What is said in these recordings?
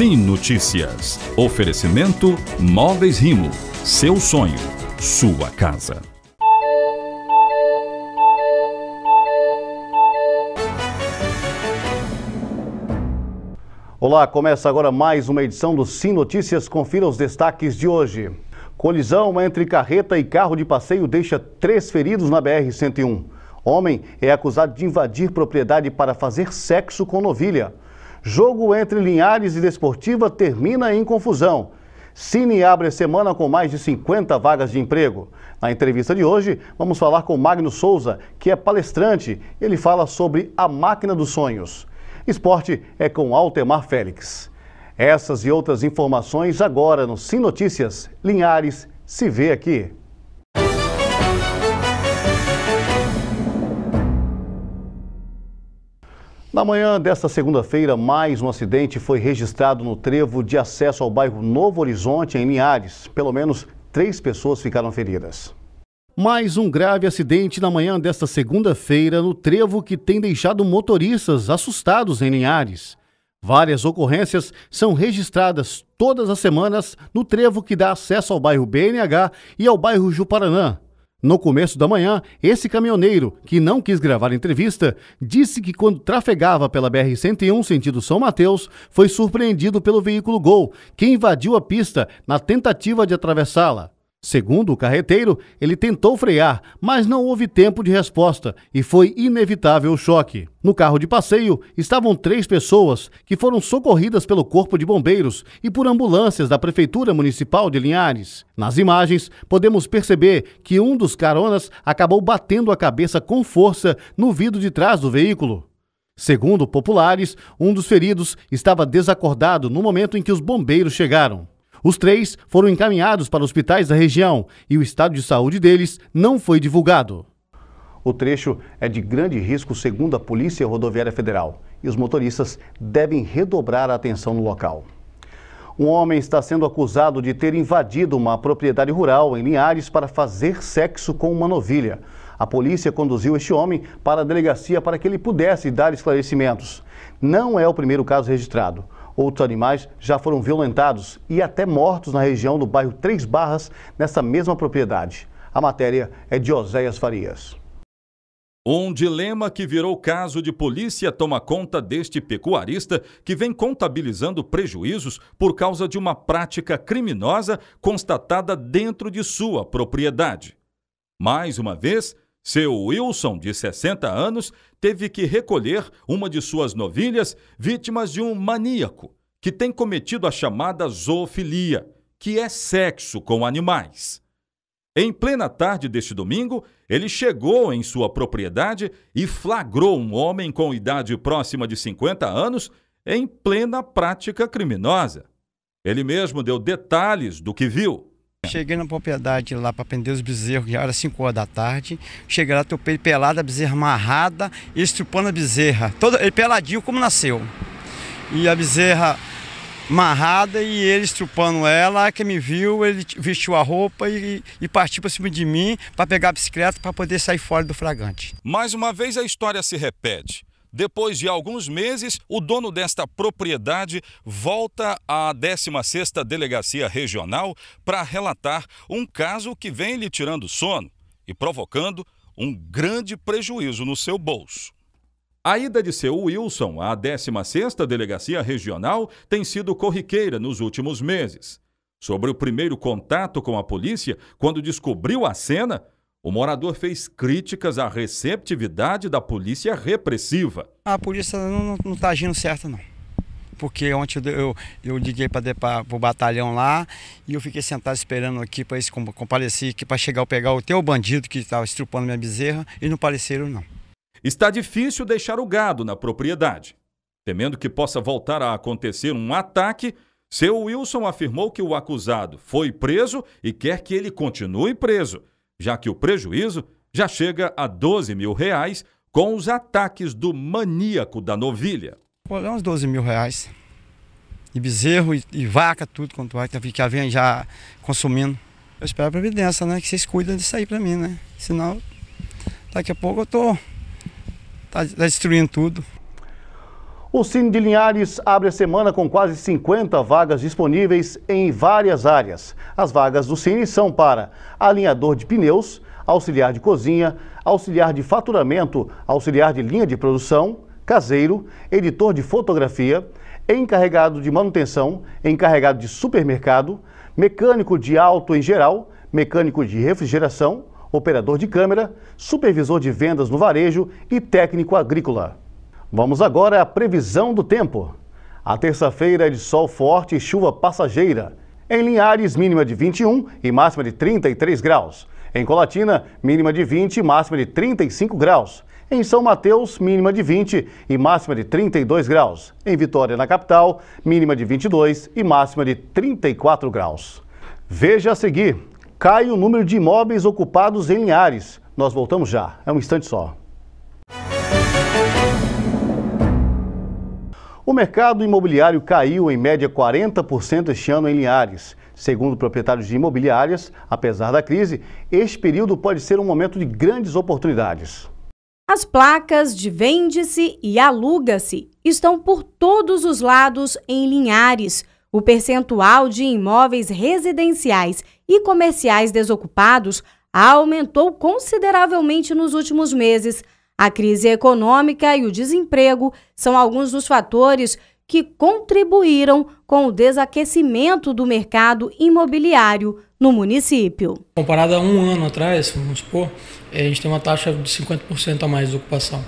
Sim Notícias. Oferecimento Móveis Rimo. Seu sonho, sua casa. Olá, começa agora mais uma edição do Sim Notícias. Confira os destaques de hoje. Colisão entre carreta e carro de passeio deixa três feridos na BR-101. Homem é acusado de invadir propriedade para fazer sexo com novilha. Jogo entre Linhares e Desportiva termina em confusão. Cine abre a semana com mais de 50 vagas de emprego. Na entrevista de hoje, vamos falar com Magno Souza, que é palestrante. Ele fala sobre a máquina dos sonhos. Esporte é com Altemar Félix. Essas e outras informações agora no Sim Notícias. Linhares se vê aqui. Na manhã desta segunda-feira, mais um acidente foi registrado no trevo de acesso ao bairro Novo Horizonte, em Linhares. Pelo menos três pessoas ficaram feridas. Mais um grave acidente na manhã desta segunda-feira no trevo que tem deixado motoristas assustados em Linhares. Várias ocorrências são registradas todas as semanas no trevo que dá acesso ao bairro BNH e ao bairro Juparanã. No começo da manhã, esse caminhoneiro, que não quis gravar entrevista, disse que quando trafegava pela BR-101 sentido São Mateus, foi surpreendido pelo veículo Gol, que invadiu a pista na tentativa de atravessá-la. Segundo o carreteiro, ele tentou frear, mas não houve tempo de resposta e foi inevitável o choque. No carro de passeio estavam três pessoas que foram socorridas pelo Corpo de Bombeiros e por ambulâncias da Prefeitura Municipal de Linhares. Nas imagens, podemos perceber que um dos caronas acabou batendo a cabeça com força no vidro de trás do veículo. Segundo populares, um dos feridos estava desacordado no momento em que os bombeiros chegaram. Os três foram encaminhados para hospitais da região e o estado de saúde deles não foi divulgado. O trecho é de grande risco, segundo a Polícia Rodoviária Federal, e os motoristas devem redobrar a atenção no local. Um homem está sendo acusado de ter invadido uma propriedade rural em Linhares para fazer sexo com uma novilha. A polícia conduziu este homem para a delegacia para que ele pudesse dar esclarecimentos. Não é o primeiro caso registrado. Outros animais já foram violentados e até mortos na região do bairro Três Barras, nessa mesma propriedade. A matéria é de Oséias Farias. Um dilema que virou caso de polícia toma conta deste pecuarista que vem contabilizando prejuízos por causa de uma prática criminosa constatada dentro de sua propriedade. Mais uma vez, seu Wilson, de 60 anos, teve que recolher uma de suas novilhas, vítimas de um maníaco, que tem cometido a chamada zoofilia, que é sexo com animais. Em plena tarde deste domingo, ele chegou em sua propriedade e flagrou um homem com idade próxima de 50 anos em plena prática criminosa. Ele mesmo deu detalhes do que viu. Cheguei na propriedade lá para prender os bezerros, já era 5 horas da tarde. Cheguei lá, topei a bezerra amarrada, estrupando a bezerra. Todo, ele peladinho como nasceu. E a bezerra amarrada e ele estrupando ela. Que me viu, ele vestiu a roupa e, e partiu para cima de mim para pegar a bicicleta para poder sair fora do fragante. Mais uma vez a história se repete. Depois de alguns meses, o dono desta propriedade volta à 16ª Delegacia Regional para relatar um caso que vem lhe tirando sono e provocando um grande prejuízo no seu bolso. A ida de seu Wilson à 16ª Delegacia Regional tem sido corriqueira nos últimos meses. Sobre o primeiro contato com a polícia, quando descobriu a cena, o morador fez críticas à receptividade da polícia repressiva. A polícia não está agindo certo, não. Porque ontem eu, eu liguei para o batalhão lá e eu fiquei sentado esperando aqui para eles comparecer aqui para chegar pegar o teu bandido que estava estrupando minha bezerra e não apareceram, não. Está difícil deixar o gado na propriedade. Temendo que possa voltar a acontecer um ataque, seu Wilson afirmou que o acusado foi preso e quer que ele continue preso já que o prejuízo já chega a 12 mil reais com os ataques do maníaco da novilha. Pô, dá uns 12 mil reais. E bezerro e, e vaca, tudo quanto vai, é tá, que vem já consumindo. Eu espero a Previdência, né? Que vocês cuidem disso aí pra mim, né? Senão, daqui a pouco eu tô. Tá, tá destruindo tudo. O Cine de Linhares abre a semana com quase 50 vagas disponíveis em várias áreas. As vagas do Cine são para alinhador de pneus, auxiliar de cozinha, auxiliar de faturamento, auxiliar de linha de produção, caseiro, editor de fotografia, encarregado de manutenção, encarregado de supermercado, mecânico de auto em geral, mecânico de refrigeração, operador de câmera, supervisor de vendas no varejo e técnico agrícola. Vamos agora à previsão do tempo. A terça-feira é de sol forte e chuva passageira. Em Linhares, mínima de 21 e máxima de 33 graus. Em Colatina, mínima de 20 e máxima de 35 graus. Em São Mateus, mínima de 20 e máxima de 32 graus. Em Vitória, na capital, mínima de 22 e máxima de 34 graus. Veja a seguir. Cai o número de imóveis ocupados em Linhares. Nós voltamos já. É um instante só. O mercado imobiliário caiu em média 40% este ano em Linhares. Segundo proprietários de imobiliárias, apesar da crise, este período pode ser um momento de grandes oportunidades. As placas de vende-se e aluga-se estão por todos os lados em Linhares. O percentual de imóveis residenciais e comerciais desocupados aumentou consideravelmente nos últimos meses. A crise econômica e o desemprego são alguns dos fatores que contribuíram com o desaquecimento do mercado imobiliário no município. Comparado a um ano atrás, vamos supor, eh, a gente tem uma taxa de 50% a mais de ocupação.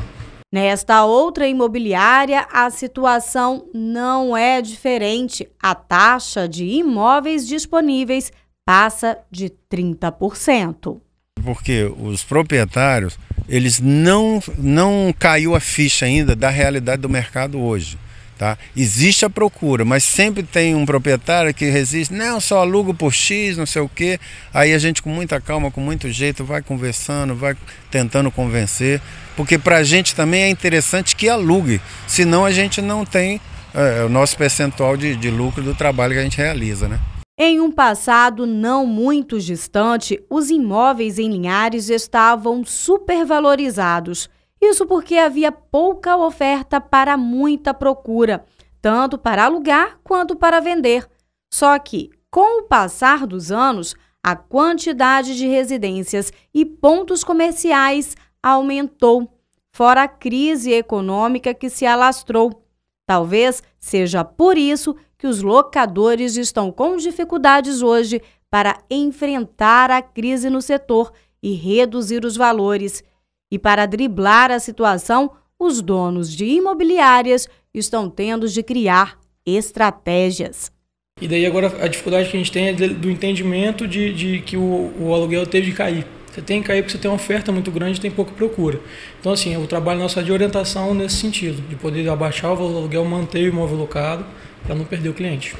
Nesta outra imobiliária, a situação não é diferente. A taxa de imóveis disponíveis passa de 30%. Porque os proprietários, eles não, não caiu a ficha ainda da realidade do mercado hoje. Tá? Existe a procura, mas sempre tem um proprietário que resiste, não, só alugo por X, não sei o quê. Aí a gente com muita calma, com muito jeito, vai conversando, vai tentando convencer, porque para a gente também é interessante que alugue, senão a gente não tem é, o nosso percentual de, de lucro do trabalho que a gente realiza. Né? Em um passado não muito distante, os imóveis em Linhares estavam supervalorizados. Isso porque havia pouca oferta para muita procura, tanto para alugar quanto para vender. Só que, com o passar dos anos, a quantidade de residências e pontos comerciais aumentou, fora a crise econômica que se alastrou. Talvez seja por isso que os locadores estão com dificuldades hoje para enfrentar a crise no setor e reduzir os valores. E para driblar a situação, os donos de imobiliárias estão tendo de criar estratégias. E daí agora a dificuldade que a gente tem é do entendimento de, de que o, o aluguel teve de cair. Você tem que cair porque você tem uma oferta muito grande e tem pouca procura. Então, assim, o trabalho nosso é de orientação nesse sentido, de poder abaixar o valor do aluguel, manter o imóvel locado, para não perder o cliente.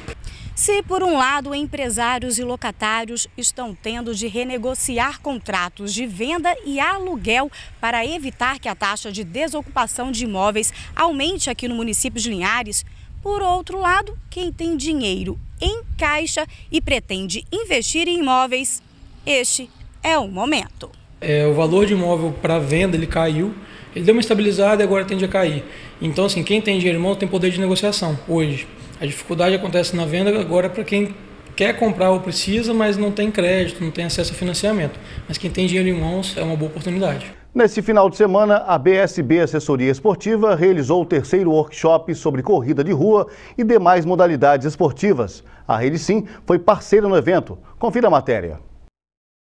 Se, por um lado, empresários e locatários estão tendo de renegociar contratos de venda e aluguel para evitar que a taxa de desocupação de imóveis aumente aqui no município de Linhares, por outro lado, quem tem dinheiro em caixa e pretende investir em imóveis, este é o momento. É, o valor de imóvel para venda ele caiu, ele deu uma estabilizada e agora tende a cair. Então, assim, quem tem dinheiro em mão tem poder de negociação hoje. A dificuldade acontece na venda agora para quem quer comprar ou precisa, mas não tem crédito, não tem acesso a financiamento. Mas quem tem dinheiro em mãos é uma boa oportunidade. Nesse final de semana, a BSB Assessoria Esportiva realizou o terceiro workshop sobre corrida de rua e demais modalidades esportivas. A Rede Sim foi parceira no evento. Confira a matéria.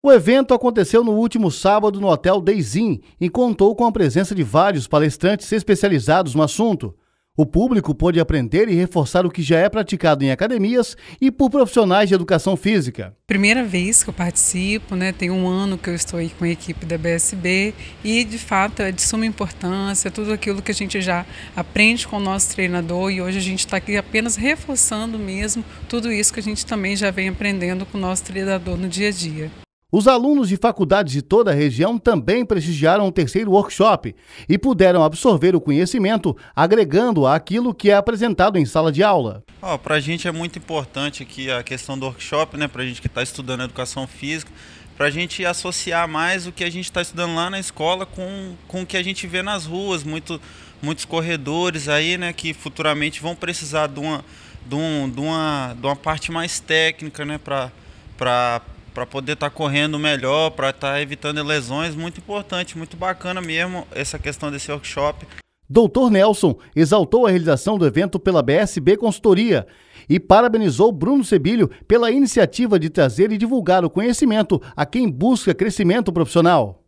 O evento aconteceu no último sábado no Hotel Deizin e contou com a presença de vários palestrantes especializados no assunto. O público pode aprender e reforçar o que já é praticado em academias e por profissionais de educação física. Primeira vez que eu participo, né? Tem um ano que eu estou aí com a equipe da BSB e, de fato, é de suma importância tudo aquilo que a gente já aprende com o nosso treinador e hoje a gente está aqui apenas reforçando mesmo tudo isso que a gente também já vem aprendendo com o nosso treinador no dia a dia. Os alunos de faculdades de toda a região também prestigiaram o terceiro workshop e puderam absorver o conhecimento, agregando aquilo que é apresentado em sala de aula. Oh, para a gente é muito importante aqui a questão do workshop, né? para a gente que está estudando educação física, para a gente associar mais o que a gente está estudando lá na escola com, com o que a gente vê nas ruas, muito, muitos corredores aí, né? que futuramente vão precisar de uma, de um, de uma, de uma parte mais técnica né? para para poder estar tá correndo melhor, para estar tá evitando lesões, muito importante, muito bacana mesmo essa questão desse workshop. Doutor Nelson exaltou a realização do evento pela BSB Consultoria e parabenizou Bruno Sebilho pela iniciativa de trazer e divulgar o conhecimento a quem busca crescimento profissional.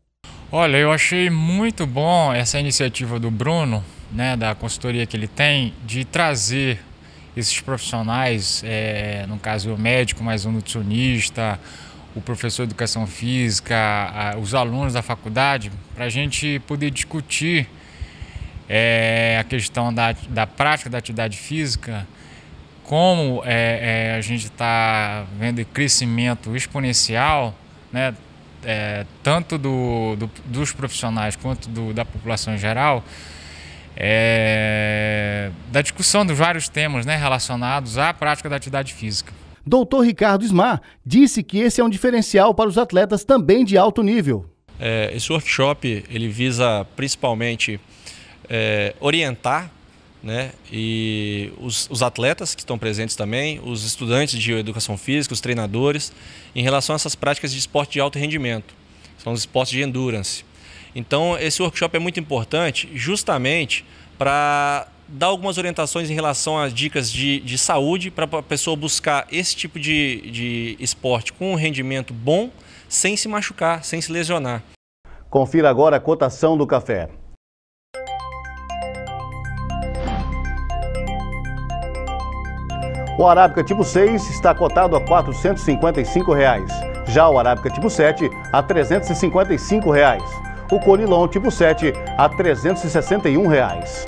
Olha, eu achei muito bom essa iniciativa do Bruno, né, da consultoria que ele tem, de trazer esses profissionais, é, no caso o médico, mas o nutricionista, o professor de educação física, a, os alunos da faculdade, para a gente poder discutir é, a questão da, da prática da atividade física, como é, é, a gente está vendo crescimento exponencial, né, é, tanto do, do, dos profissionais quanto do, da população em geral, é, da discussão dos vários temas né, relacionados à prática da atividade física. Doutor Ricardo Ismar disse que esse é um diferencial para os atletas também de alto nível. É, esse workshop ele visa principalmente é, orientar né? E os, os, atletas que estão presentes também, os estudantes de educação física, os treinadores, em relação a essas práticas de esporte de alto rendimento, são os esportes de endurance. Então, esse workshop é muito importante justamente para dá algumas orientações em relação às dicas de, de saúde para a pessoa buscar esse tipo de, de esporte com um rendimento bom, sem se machucar, sem se lesionar. Confira agora a cotação do café. O Arábica tipo 6 está cotado a R$ 455. Reais. Já o Arábica tipo 7 a R$ 355. Reais. O Conilon tipo 7 a R$ 361. Reais.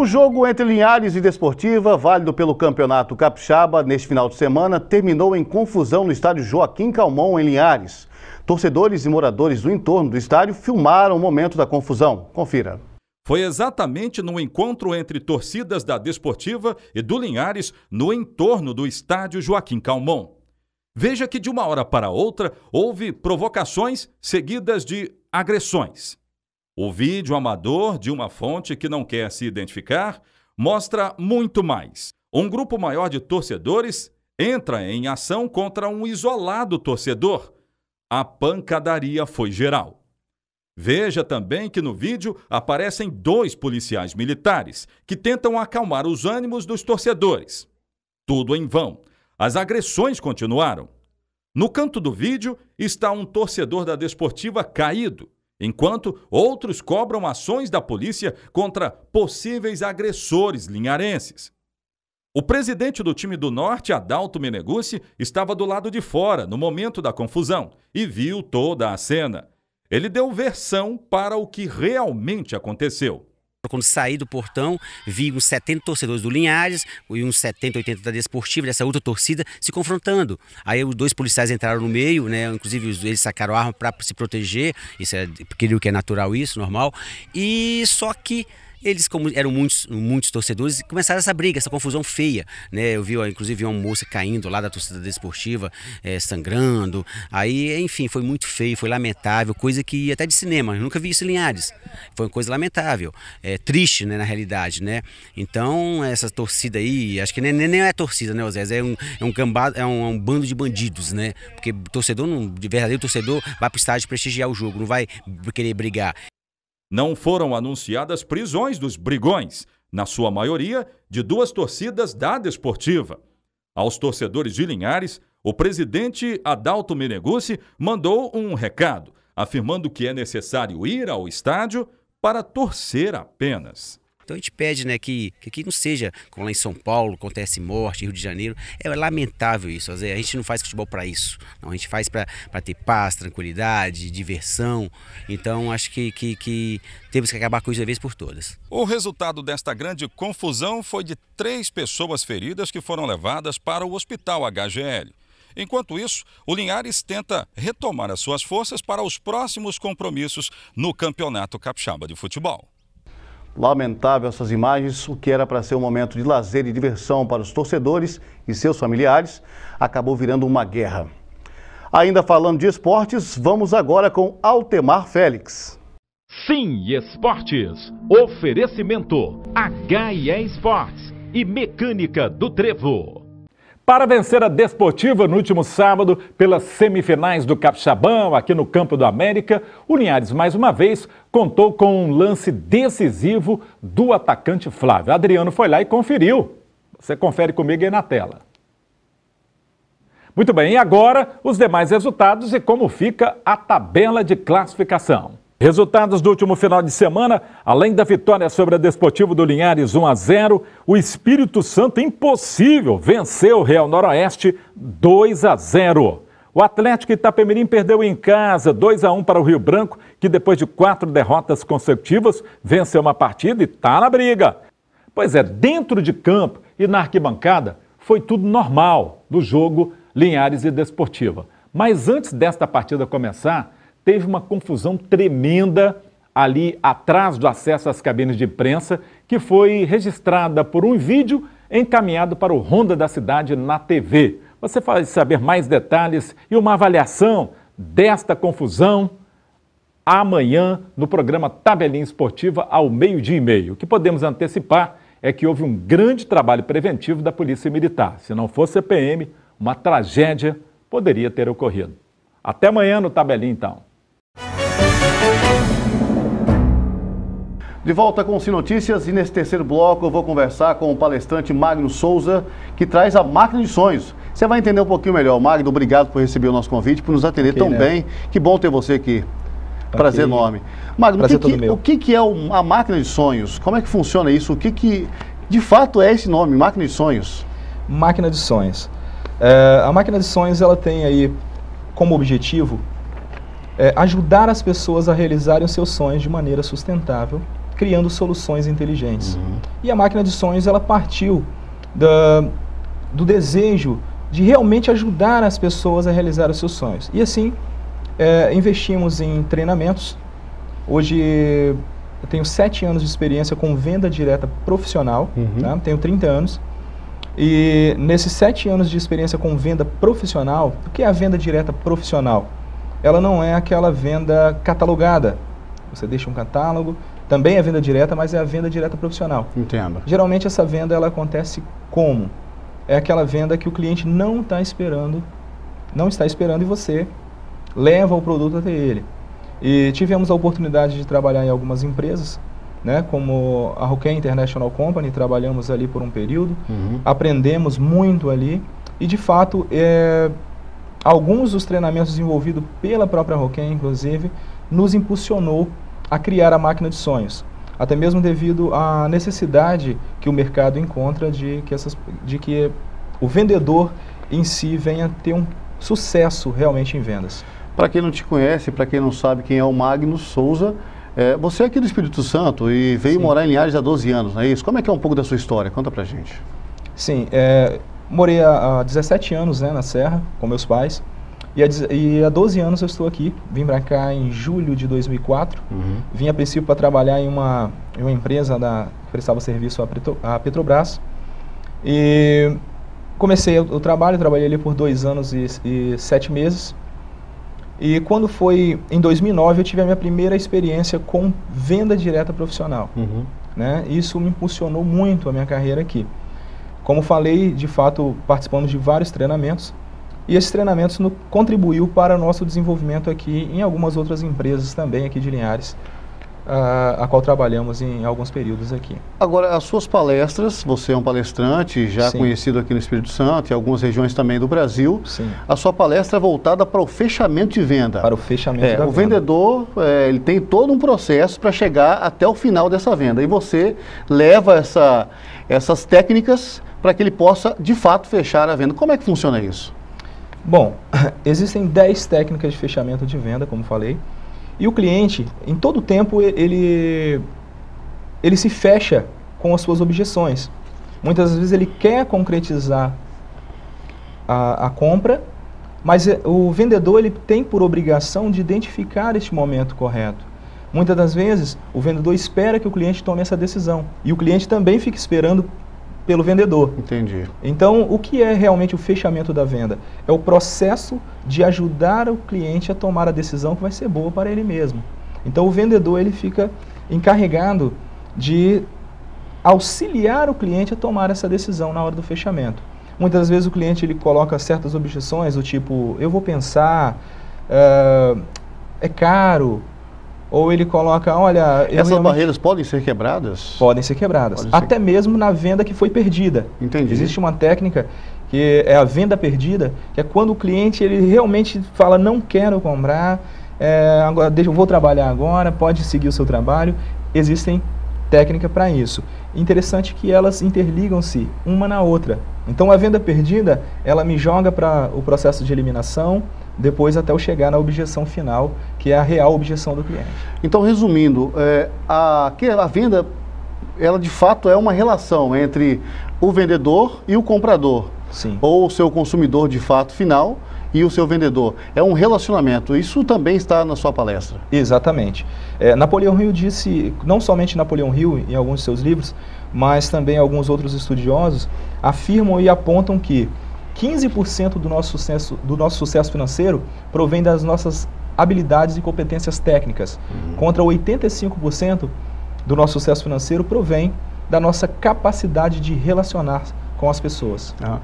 O jogo entre Linhares e Desportiva, válido pelo Campeonato Capixaba, neste final de semana, terminou em confusão no estádio Joaquim Calmon, em Linhares. Torcedores e moradores do entorno do estádio filmaram o momento da confusão. Confira. Foi exatamente no encontro entre torcidas da Desportiva e do Linhares, no entorno do estádio Joaquim Calmon. Veja que de uma hora para outra houve provocações seguidas de agressões. O vídeo amador de uma fonte que não quer se identificar mostra muito mais. Um grupo maior de torcedores entra em ação contra um isolado torcedor. A pancadaria foi geral. Veja também que no vídeo aparecem dois policiais militares que tentam acalmar os ânimos dos torcedores. Tudo em vão. As agressões continuaram. No canto do vídeo está um torcedor da Desportiva caído, enquanto outros cobram ações da polícia contra possíveis agressores linharenses. O presidente do time do Norte, Adalto Menegucci, estava do lado de fora no momento da confusão e viu toda a cena. Ele deu versão para o que realmente aconteceu. Quando saí do portão, vi uns 70 torcedores do Linhares e uns 70, 80 da Desportiva, dessa outra torcida, se confrontando. Aí os dois policiais entraram no meio, né? Inclusive eles sacaram a arma para se proteger, isso é, creio que é natural isso, normal. E só que eles, como eram muitos, muitos torcedores, começaram essa briga, essa confusão feia. Né? Eu vi, inclusive, uma moça caindo lá da torcida desportiva, é, sangrando. Aí, enfim, foi muito feio, foi lamentável, coisa que até de cinema, eu nunca vi isso em Linhares. Foi uma coisa lamentável, é, triste, né, na realidade, né? Então, essa torcida aí, acho que nem, nem é torcida, né, Osés? É um, é um é um, é um bando de bandidos, né? Porque torcedor, de verdadeiro torcedor, vai pro estádio prestigiar o jogo, não vai querer brigar não foram anunciadas prisões dos brigões, na sua maioria de duas torcidas da Desportiva. Aos torcedores de Linhares, o presidente Adalto Menegucci mandou um recado, afirmando que é necessário ir ao estádio para torcer apenas. Então a gente pede né, que, que aqui não seja como lá em São Paulo, acontece morte, Rio de Janeiro. É lamentável isso. A gente não faz futebol para isso. Não, a gente faz para ter paz, tranquilidade, diversão. Então acho que, que, que temos que acabar com isso de vez por todas. O resultado desta grande confusão foi de três pessoas feridas que foram levadas para o hospital HGL. Enquanto isso, o Linhares tenta retomar as suas forças para os próximos compromissos no Campeonato Capixaba de Futebol. Lamentável essas imagens, o que era para ser um momento de lazer e diversão para os torcedores e seus familiares, acabou virando uma guerra. Ainda falando de esportes, vamos agora com Altemar Félix. Sim, esportes. Oferecimento HE Esportes e Mecânica do Trevo para vencer a Desportiva no último sábado pelas semifinais do Capixabão, aqui no Campo do América, o Linhares mais uma vez contou com um lance decisivo do atacante Flávio. Adriano foi lá e conferiu. Você confere comigo aí na tela. Muito bem, e agora os demais resultados e como fica a tabela de classificação. Resultados do último final de semana, além da vitória sobre a Desportivo do Linhares 1 a 0, o Espírito Santo impossível venceu o Real Noroeste 2 a 0. O Atlético Itapemirim perdeu em casa 2 a 1 para o Rio Branco, que depois de quatro derrotas consecutivas venceu uma partida e está na briga. Pois é, dentro de campo e na arquibancada foi tudo normal do jogo Linhares e Desportiva. Mas antes desta partida começar, teve uma confusão tremenda ali atrás do acesso às cabines de imprensa, que foi registrada por um vídeo encaminhado para o Ronda da Cidade na TV. Você vai saber mais detalhes e uma avaliação desta confusão amanhã no programa Tabelinha Esportiva ao meio-dia e meio. O que podemos antecipar é que houve um grande trabalho preventivo da Polícia Militar. Se não fosse a PM, uma tragédia poderia ter ocorrido. Até amanhã no Tabelinha, então. De volta com o Notícias e nesse terceiro bloco eu vou conversar com o palestrante Magno Souza, que traz a máquina de sonhos. Você vai entender um pouquinho melhor. Magno, obrigado por receber o nosso convite, por nos atender okay, tão né? bem. Que bom ter você aqui. Prazer okay. enorme. Magno, Prazer que é que, o que, é a máquina de sonhos? Como é que funciona isso? O que, que de fato é esse nome, máquina de sonhos? Máquina de sonhos. É, a máquina de sonhos ela tem aí como objetivo é, ajudar as pessoas a realizarem os seus sonhos de maneira sustentável criando soluções inteligentes. Uhum. E a máquina de sonhos ela partiu da, do desejo de realmente ajudar as pessoas a realizar os seus sonhos. E assim, é, investimos em treinamentos. Hoje eu tenho sete anos de experiência com venda direta profissional, uhum. Tá? tenho 30 anos. E nesses sete anos de experiência com venda profissional, o que é a venda direta profissional? Ela não é aquela venda catalogada. Você deixa um catálogo, também é venda direta, mas é a venda direta profissional. Entendo. Geralmente essa venda ela acontece como? É aquela venda que o cliente não está esperando, não está esperando e você leva o produto até ele. E tivemos a oportunidade de trabalhar em algumas empresas, né, como a Roquet International Company, trabalhamos ali por um período, uhum. aprendemos muito ali e de fato é, alguns dos treinamentos desenvolvidos pela própria Roquet, inclusive, nos impulsionou a criar a máquina de sonhos, até mesmo devido à necessidade que o mercado encontra de que, essas, de que o vendedor em si venha ter um sucesso realmente em vendas. Para quem não te conhece, para quem não sabe quem é o Magnus Souza, é, você é aqui do Espírito Santo e veio Sim. morar em Linhares há 12 anos, não é isso? Como é que é um pouco da sua história? Conta para gente. Sim, é, morei há, há 17 anos né, na Serra com meus pais. E há, 12 anos eu estou aqui. Vim para cá em julho de 2004. Uhum. Vim a princípio para trabalhar em uma, em uma empresa da, que prestava serviço à, à Petrobras. E comecei o, o, trabalho, trabalhei ali por dois anos e, e sete meses. E quando foi em 2009, eu tive a minha primeira experiência com venda direta profissional. Uhum. Né? Isso me impulsionou muito a minha carreira aqui. Como falei, de fato, participamos de vários treinamentos. E esses treinamentos no, contribuiu para o nosso desenvolvimento aqui em algumas outras empresas também aqui de Linhares, a, ah, a qual trabalhamos em alguns períodos aqui. Agora, as suas palestras, você é um palestrante já Sim. conhecido aqui no Espírito Santo e algumas regiões também do Brasil. Sim. A sua palestra é voltada para o fechamento de venda. Para o fechamento é, da o venda. O vendedor, é, ele tem todo um processo para chegar até o final dessa venda. E você leva essa, essas técnicas para que ele possa, de fato, fechar a venda. Como é que funciona isso? Bom, existem 10 técnicas de fechamento de venda, como falei, e o cliente, em todo tempo, ele, ele se fecha com as suas objeções. Muitas vezes ele quer concretizar a, a compra, mas eh, o vendedor ele tem por obrigação de identificar este momento correto. Muitas das vezes, o vendedor espera que o cliente tome essa decisão e o cliente também fica esperando pelo vendedor. Entendi. Então, o que é realmente o fechamento da venda? É o processo de ajudar o cliente a tomar a decisão que vai ser boa para ele mesmo. Então, o vendedor ele fica encarregado de auxiliar o cliente a tomar essa decisão na hora do fechamento. Muitas vezes o cliente ele coloca certas objeções, do tipo, eu vou pensar, uh, é caro, ou ele coloca, olha... Essas realmente... barreiras podem ser quebradas? Podem ser quebradas, ser... até mesmo na venda que foi perdida. Entendi. Existe uma técnica que é a venda perdida, que é quando o cliente ele realmente fala, não quero comprar, é, agora, deixa, eu vou trabalhar agora, pode seguir o seu trabalho. Existem técnicas para isso. Interessante que elas interligam-se uma na outra. Então a venda perdida, ela me joga para o processo de eliminação, depois até eu chegar na objeção final, que é a real objeção do cliente. Então, resumindo, é, a, a venda, ela de fato é uma relação entre o vendedor e o comprador. Sim. Ou o seu consumidor de fato final e o seu vendedor. É um relacionamento. Isso também está na sua palestra. Exatamente. É, Napoleão Hill disse, não somente Napoleão Hill em alguns de seus livros, mas também alguns outros estudiosos afirmam e apontam que 15% do nosso, sucesso, do nosso sucesso financeiro provém das nossas habilidades e competências técnicas, uhum. contra 85% do nosso sucesso financeiro provém da nossa capacidade de relacionar com as pessoas. Ah.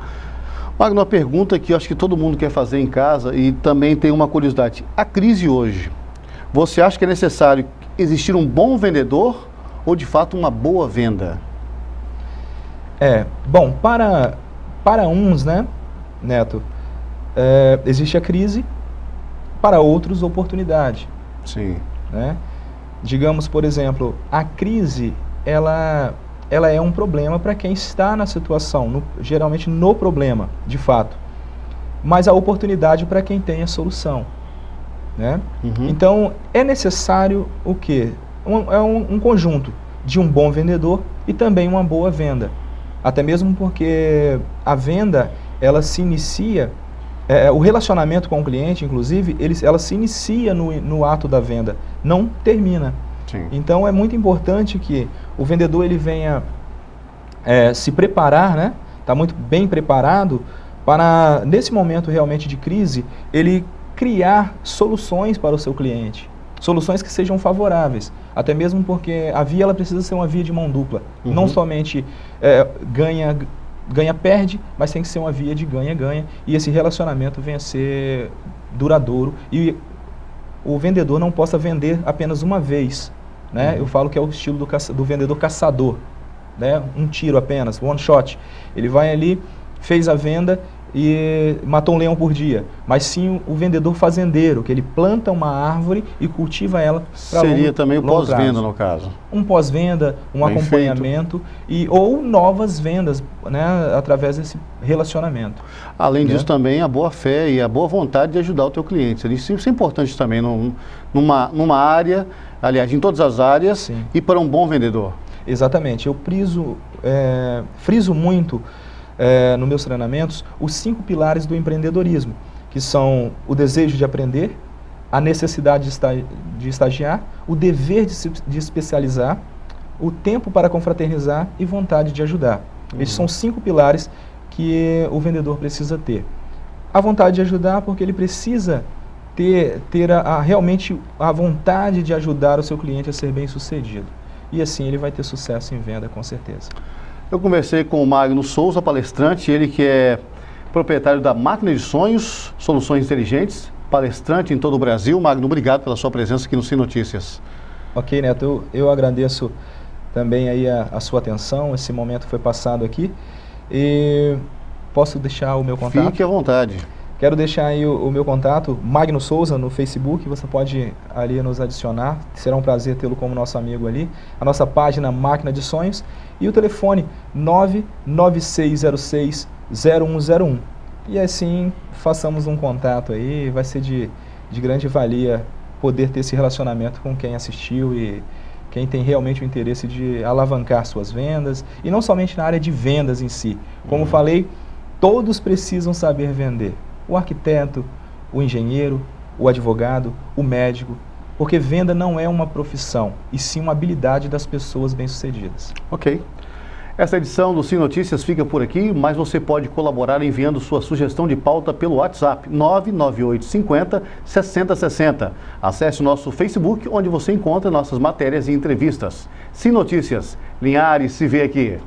Magno, uma pergunta que eu acho que todo mundo quer fazer em casa e também tem uma curiosidade. A crise hoje, você acha que é necessário existir um bom vendedor ou de fato uma boa venda? É, bom, para, para uns, né, Neto, é, existe a crise, para outros, oportunidade. Sim. Né? Digamos, por exemplo, a crise, ela, ela é um problema para quem está na situação, no, geralmente no problema, de fato. Mas a oportunidade para quem tem a solução. Né? Uhum. Então, é necessário o quê? Um, é um, um conjunto de um bom vendedor e também uma boa venda. Até mesmo porque a venda ela se inicia, é, é, o relacionamento com o cliente, inclusive, ele, ela se inicia no, no ato da venda, não termina. Sim. Então é muito importante que o vendedor ele venha é, se preparar, né? Está muito bem preparado para nesse momento realmente de crise ele criar soluções para o seu cliente, soluções que sejam favoráveis, até mesmo porque a via ela precisa ser uma via de mão dupla, uhum. não somente é, ganha ganha-perde, mas tem que ser uma via de ganha-ganha e esse relacionamento venha a ser duradouro e o vendedor não possa vender apenas uma vez. Né? Uhum. Eu falo que é o estilo do, caça, do vendedor caçador, né? um tiro apenas, one shot. Ele vai ali, fez a venda e matou um leão por dia, mas sim o vendedor fazendeiro, que ele planta uma árvore e cultiva ela. Seria também o pós-venda no caso. Um pós-venda, um Bem acompanhamento e ou novas vendas, né, através desse relacionamento. Além né? disso também a boa fé e a boa vontade de ajudar o teu cliente. É isso é importante também num, numa numa área, aliás, em todas as áreas sim. e para um bom vendedor. Exatamente. Eu priso, é, friso muito é, nos meus treinamentos os cinco pilares do empreendedorismo, que são o desejo de aprender, a necessidade de, esta, de estagiar, o dever de se de especializar, o tempo para confraternizar e vontade de ajudar. Uhum. Esses são cinco pilares que o vendedor precisa ter. A vontade de ajudar, porque ele precisa ter, ter a, a, realmente a vontade de ajudar o seu cliente a ser bem sucedido. E assim ele vai ter sucesso em venda, com certeza. Eu conversei com o Magno Souza, palestrante, ele que é proprietário da Máquina de Sonhos, Soluções Inteligentes, palestrante em todo o Brasil. Magno, obrigado pela sua presença aqui no Sim Notícias. Ok, Neto, eu, agradeço também aí a, a, sua atenção, esse momento foi passado aqui. E posso deixar o meu contato? Fique à vontade. Quero deixar aí o, o, meu contato, Magno Souza, no Facebook. Você pode ali nos adicionar. Será um prazer tê-lo como nosso amigo ali. A nossa página Máquina de Sonhos. E o telefone 99606 0101. E assim, façamos um contato aí. Vai ser de, de grande valia poder ter esse relacionamento com quem assistiu e quem tem realmente o interesse de alavancar suas vendas. E não somente na área de vendas em si. Como uhum. falei, todos precisam saber vender o arquiteto, o engenheiro, o advogado, o médico, porque venda não é uma profissão, e sim uma habilidade das pessoas bem-sucedidas. Ok. Essa edição do Sim Notícias fica por aqui, mas você pode colaborar enviando sua sugestão de pauta pelo WhatsApp 99850 6060. Acesse o nosso Facebook, onde você encontra nossas matérias e entrevistas. Sim Notícias, Linhares se vê aqui.